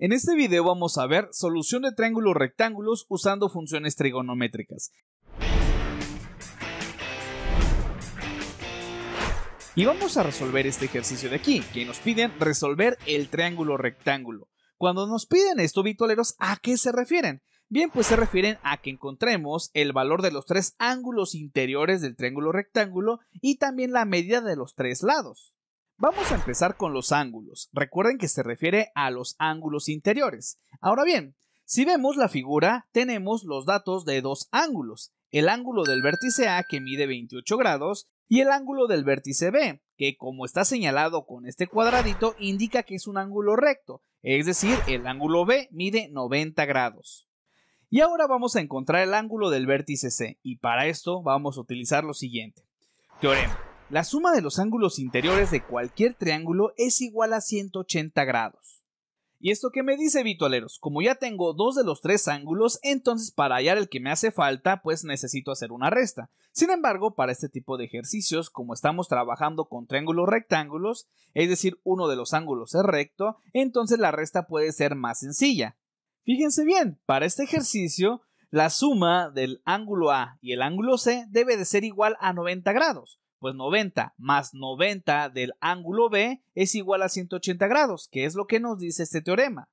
En este video vamos a ver solución de triángulos rectángulos usando funciones trigonométricas. Y vamos a resolver este ejercicio de aquí, que nos piden resolver el triángulo rectángulo. Cuando nos piden esto, bitoleros, ¿a qué se refieren? Bien, pues se refieren a que encontremos el valor de los tres ángulos interiores del triángulo rectángulo y también la medida de los tres lados. Vamos a empezar con los ángulos. Recuerden que se refiere a los ángulos interiores. Ahora bien, si vemos la figura, tenemos los datos de dos ángulos. El ángulo del vértice A que mide 28 grados y el ángulo del vértice B, que como está señalado con este cuadradito, indica que es un ángulo recto, es decir, el ángulo B mide 90 grados. Y ahora vamos a encontrar el ángulo del vértice C, y para esto vamos a utilizar lo siguiente. Teorema. La suma de los ángulos interiores de cualquier triángulo es igual a 180 grados. ¿Y esto que me dice, Vitualeros? Como ya tengo dos de los tres ángulos, entonces para hallar el que me hace falta, pues necesito hacer una resta. Sin embargo, para este tipo de ejercicios, como estamos trabajando con triángulos rectángulos, es decir, uno de los ángulos es recto, entonces la resta puede ser más sencilla. Fíjense bien, para este ejercicio, la suma del ángulo A y el ángulo C debe de ser igual a 90 grados. Pues 90 más 90 del ángulo B es igual a 180 grados, que es lo que nos dice este teorema.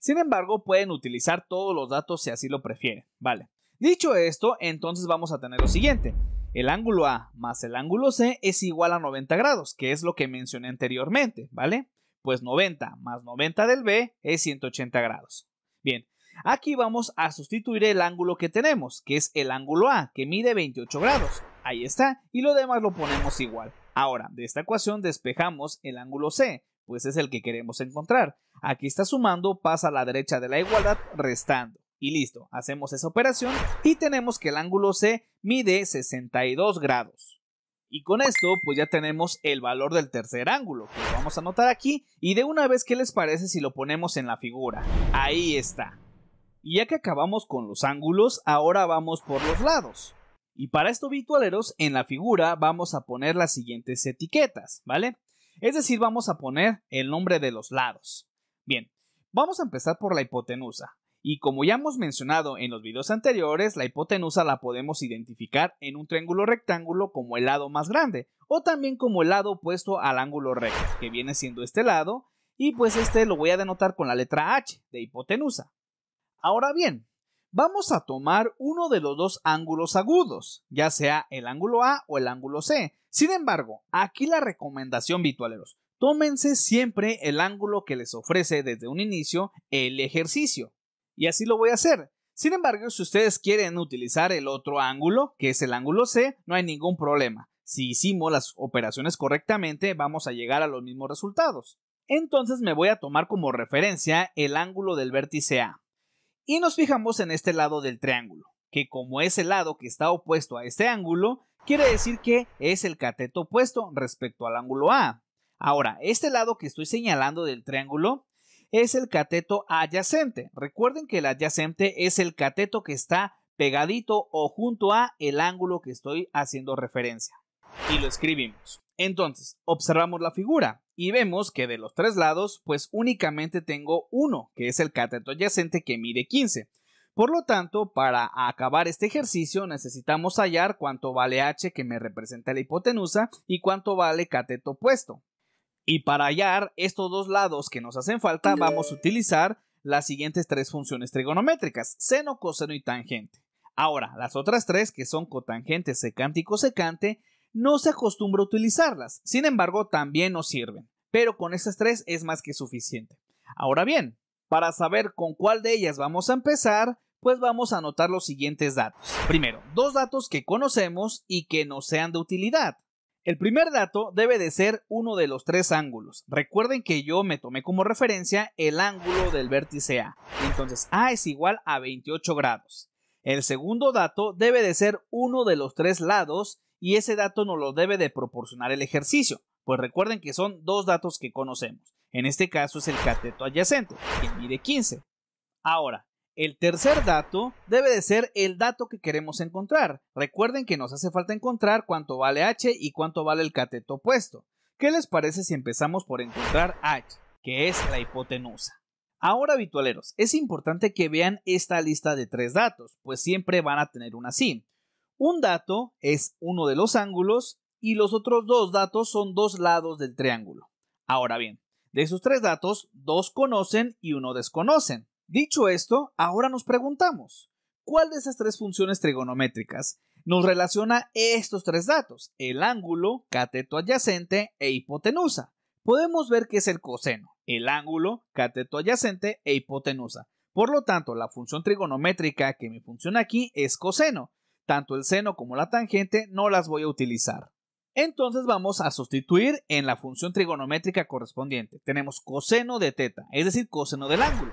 Sin embargo, pueden utilizar todos los datos si así lo prefieren. Vale. Dicho esto, entonces vamos a tener lo siguiente. El ángulo A más el ángulo C es igual a 90 grados, que es lo que mencioné anteriormente, ¿vale? Pues 90 más 90 del B es 180 grados. Bien, aquí vamos a sustituir el ángulo que tenemos, que es el ángulo A, que mide 28 grados ahí está, y lo demás lo ponemos igual. Ahora, de esta ecuación despejamos el ángulo C, pues es el que queremos encontrar. Aquí está sumando, pasa a la derecha de la igualdad, restando. Y listo, hacemos esa operación y tenemos que el ángulo C mide 62 grados. Y con esto pues ya tenemos el valor del tercer ángulo, que lo vamos a anotar aquí y de una vez qué les parece si lo ponemos en la figura. Ahí está. Y ya que acabamos con los ángulos, ahora vamos por los lados. Y para esto, virtualeros, en la figura vamos a poner las siguientes etiquetas, ¿vale? Es decir, vamos a poner el nombre de los lados. Bien, vamos a empezar por la hipotenusa. Y como ya hemos mencionado en los videos anteriores, la hipotenusa la podemos identificar en un triángulo rectángulo como el lado más grande, o también como el lado opuesto al ángulo recto, que viene siendo este lado, y pues este lo voy a denotar con la letra H de hipotenusa. Ahora bien, vamos a tomar uno de los dos ángulos agudos, ya sea el ángulo A o el ángulo C. Sin embargo, aquí la recomendación, vitualeros, tómense siempre el ángulo que les ofrece desde un inicio el ejercicio. Y así lo voy a hacer. Sin embargo, si ustedes quieren utilizar el otro ángulo, que es el ángulo C, no hay ningún problema. Si hicimos las operaciones correctamente, vamos a llegar a los mismos resultados. Entonces me voy a tomar como referencia el ángulo del vértice A y nos fijamos en este lado del triángulo, que como es el lado que está opuesto a este ángulo, quiere decir que es el cateto opuesto respecto al ángulo A. Ahora, este lado que estoy señalando del triángulo es el cateto adyacente. Recuerden que el adyacente es el cateto que está pegadito o junto a el ángulo que estoy haciendo referencia. Y lo escribimos. Entonces, observamos la figura y vemos que de los tres lados, pues únicamente tengo uno, que es el cateto adyacente que mide 15. Por lo tanto, para acabar este ejercicio necesitamos hallar cuánto vale h que me representa la hipotenusa y cuánto vale cateto opuesto. Y para hallar estos dos lados que nos hacen falta vamos a utilizar las siguientes tres funciones trigonométricas, seno, coseno y tangente. Ahora, las otras tres que son cotangente, secante y cosecante, no se acostumbra a utilizarlas, sin embargo también nos sirven, pero con esas tres es más que suficiente. Ahora bien, para saber con cuál de ellas vamos a empezar, pues vamos a anotar los siguientes datos. Primero, dos datos que conocemos y que nos sean de utilidad. El primer dato debe de ser uno de los tres ángulos. Recuerden que yo me tomé como referencia el ángulo del vértice A. Entonces A es igual a 28 grados. El segundo dato debe de ser uno de los tres lados y ese dato nos lo debe de proporcionar el ejercicio, pues recuerden que son dos datos que conocemos. En este caso es el cateto adyacente, que mide 15. Ahora, el tercer dato debe de ser el dato que queremos encontrar. Recuerden que nos hace falta encontrar cuánto vale H y cuánto vale el cateto opuesto. ¿Qué les parece si empezamos por encontrar H, que es la hipotenusa? Ahora, habitualeros, es importante que vean esta lista de tres datos, pues siempre van a tener una sim, un dato es uno de los ángulos y los otros dos datos son dos lados del triángulo. Ahora bien, de esos tres datos, dos conocen y uno desconocen. Dicho esto, ahora nos preguntamos, ¿cuál de esas tres funciones trigonométricas nos relaciona estos tres datos, el ángulo, cateto adyacente e hipotenusa? Podemos ver que es el coseno, el ángulo, cateto adyacente e hipotenusa. Por lo tanto, la función trigonométrica que me funciona aquí es coseno, tanto el seno como la tangente no las voy a utilizar. Entonces vamos a sustituir en la función trigonométrica correspondiente. Tenemos coseno de teta, es decir, coseno del ángulo.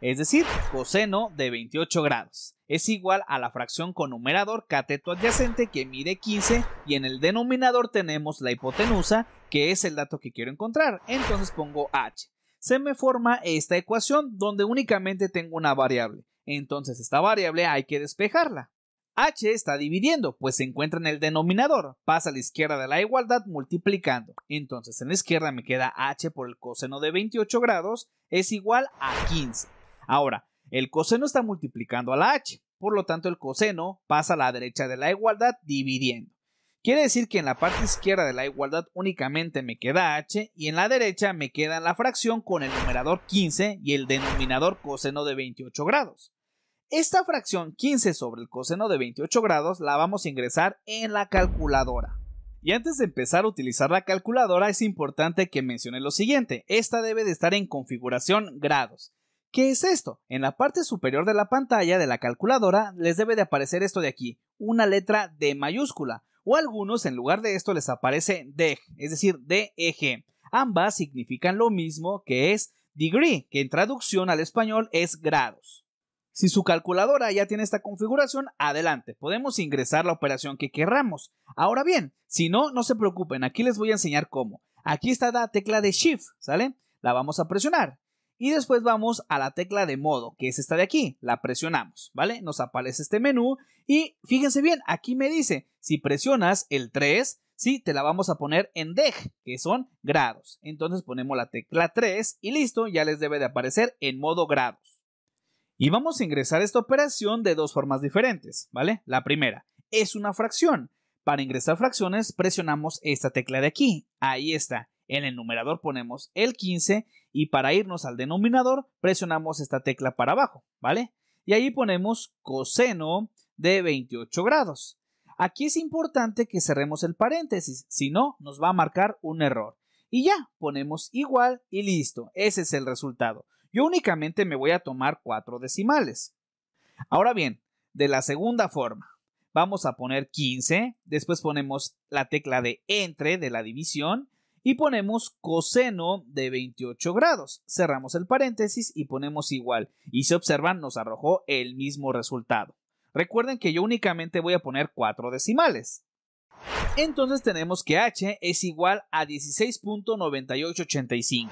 Es decir, coseno de 28 grados. Es igual a la fracción con numerador cateto adyacente que mide 15 y en el denominador tenemos la hipotenusa, que es el dato que quiero encontrar. Entonces pongo h. Se me forma esta ecuación donde únicamente tengo una variable. Entonces esta variable hay que despejarla. H está dividiendo, pues se encuentra en el denominador, pasa a la izquierda de la igualdad multiplicando. Entonces en la izquierda me queda H por el coseno de 28 grados es igual a 15. Ahora, el coseno está multiplicando a la H, por lo tanto el coseno pasa a la derecha de la igualdad dividiendo. Quiere decir que en la parte izquierda de la igualdad únicamente me queda h y en la derecha me queda la fracción con el numerador 15 y el denominador coseno de 28 grados. Esta fracción 15 sobre el coseno de 28 grados la vamos a ingresar en la calculadora. Y antes de empezar a utilizar la calculadora es importante que mencione lo siguiente, esta debe de estar en configuración grados. ¿Qué es esto? En la parte superior de la pantalla de la calculadora les debe de aparecer esto de aquí, una letra D mayúscula, o algunos en lugar de esto les aparece DEG, es decir, DEG. Ambas significan lo mismo que es degree, que en traducción al español es grados. Si su calculadora ya tiene esta configuración, adelante, podemos ingresar la operación que querramos. Ahora bien, si no, no se preocupen, aquí les voy a enseñar cómo. Aquí está la tecla de Shift, ¿sale? La vamos a presionar. Y después vamos a la tecla de modo, que es esta de aquí. La presionamos, ¿vale? Nos aparece este menú y fíjense bien, aquí me dice, si presionas el 3, sí, te la vamos a poner en DEG, que son grados. Entonces ponemos la tecla 3 y listo, ya les debe de aparecer en modo grados. Y vamos a ingresar esta operación de dos formas diferentes, ¿vale? La primera es una fracción. Para ingresar fracciones presionamos esta tecla de aquí. Ahí está. En el numerador ponemos el 15 y para irnos al denominador presionamos esta tecla para abajo, ¿vale? Y ahí ponemos coseno de 28 grados. Aquí es importante que cerremos el paréntesis, si no nos va a marcar un error. Y ya, ponemos igual y listo, ese es el resultado. Yo únicamente me voy a tomar cuatro decimales. Ahora bien, de la segunda forma, vamos a poner 15, después ponemos la tecla de entre de la división y ponemos coseno de 28 grados. Cerramos el paréntesis y ponemos igual. Y se observan, nos arrojó el mismo resultado. Recuerden que yo únicamente voy a poner 4 decimales. Entonces tenemos que h es igual a 16.9885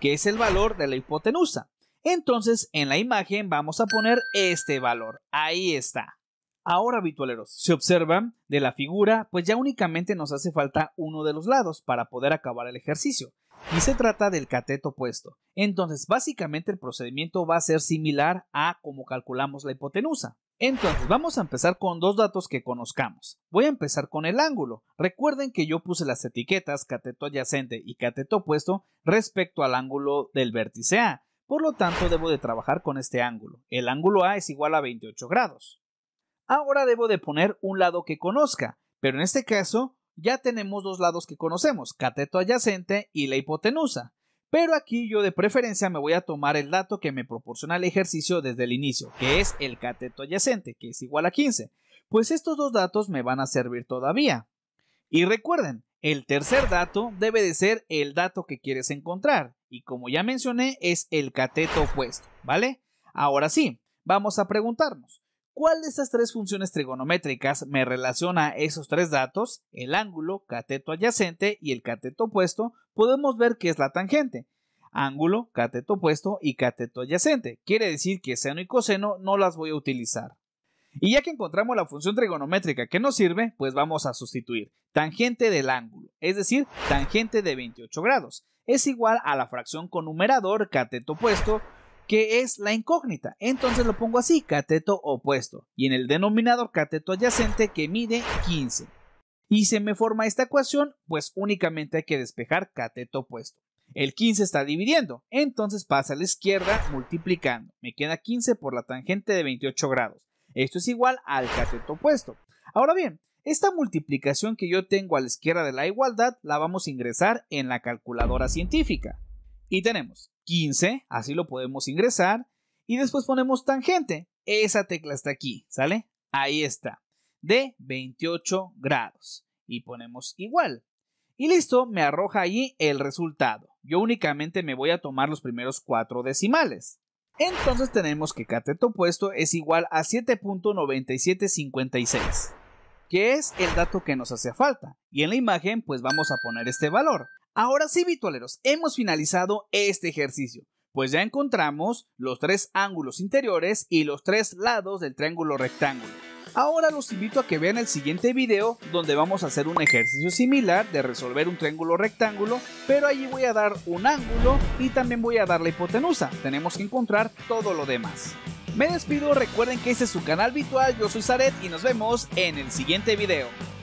que es el valor de la hipotenusa. Entonces, en la imagen vamos a poner este valor. Ahí está. Ahora, habitualeros, se observan de la figura, pues ya únicamente nos hace falta uno de los lados para poder acabar el ejercicio. Y se trata del cateto opuesto. Entonces, básicamente el procedimiento va a ser similar a cómo calculamos la hipotenusa. Entonces, vamos a empezar con dos datos que conozcamos. Voy a empezar con el ángulo. Recuerden que yo puse las etiquetas cateto adyacente y cateto opuesto respecto al ángulo del vértice A. Por lo tanto, debo de trabajar con este ángulo. El ángulo A es igual a 28 grados. Ahora debo de poner un lado que conozca, pero en este caso ya tenemos dos lados que conocemos, cateto adyacente y la hipotenusa. Pero aquí yo de preferencia me voy a tomar el dato que me proporciona el ejercicio desde el inicio, que es el cateto adyacente, que es igual a 15. Pues estos dos datos me van a servir todavía. Y recuerden, el tercer dato debe de ser el dato que quieres encontrar. Y como ya mencioné, es el cateto opuesto, ¿vale? Ahora sí, vamos a preguntarnos, cuál de estas tres funciones trigonométricas me relaciona esos tres datos, el ángulo, cateto adyacente y el cateto opuesto, podemos ver que es la tangente. Ángulo, cateto opuesto y cateto adyacente. Quiere decir que seno y coseno no las voy a utilizar. Y ya que encontramos la función trigonométrica que nos sirve, pues vamos a sustituir tangente del ángulo, es decir, tangente de 28 grados, es igual a la fracción con numerador cateto opuesto que es la incógnita. Entonces lo pongo así, cateto opuesto, y en el denominador cateto adyacente que mide 15. Y se me forma esta ecuación, pues únicamente hay que despejar cateto opuesto. El 15 está dividiendo, entonces pasa a la izquierda multiplicando. Me queda 15 por la tangente de 28 grados. Esto es igual al cateto opuesto. Ahora bien, esta multiplicación que yo tengo a la izquierda de la igualdad la vamos a ingresar en la calculadora científica. Y tenemos 15, así lo podemos ingresar. Y después ponemos tangente, esa tecla está aquí, ¿sale? Ahí está, de 28 grados. Y ponemos igual. Y listo, me arroja ahí el resultado. Yo únicamente me voy a tomar los primeros cuatro decimales. Entonces tenemos que cateto opuesto es igual a 7.9756, que es el dato que nos hace falta. Y en la imagen pues vamos a poner este valor, Ahora sí, vitualeros, hemos finalizado este ejercicio, pues ya encontramos los tres ángulos interiores y los tres lados del triángulo rectángulo. Ahora los invito a que vean el siguiente video donde vamos a hacer un ejercicio similar de resolver un triángulo rectángulo, pero allí voy a dar un ángulo y también voy a dar la hipotenusa. Tenemos que encontrar todo lo demás. Me despido, recuerden que este es su canal virtual, yo soy Zaret y nos vemos en el siguiente video.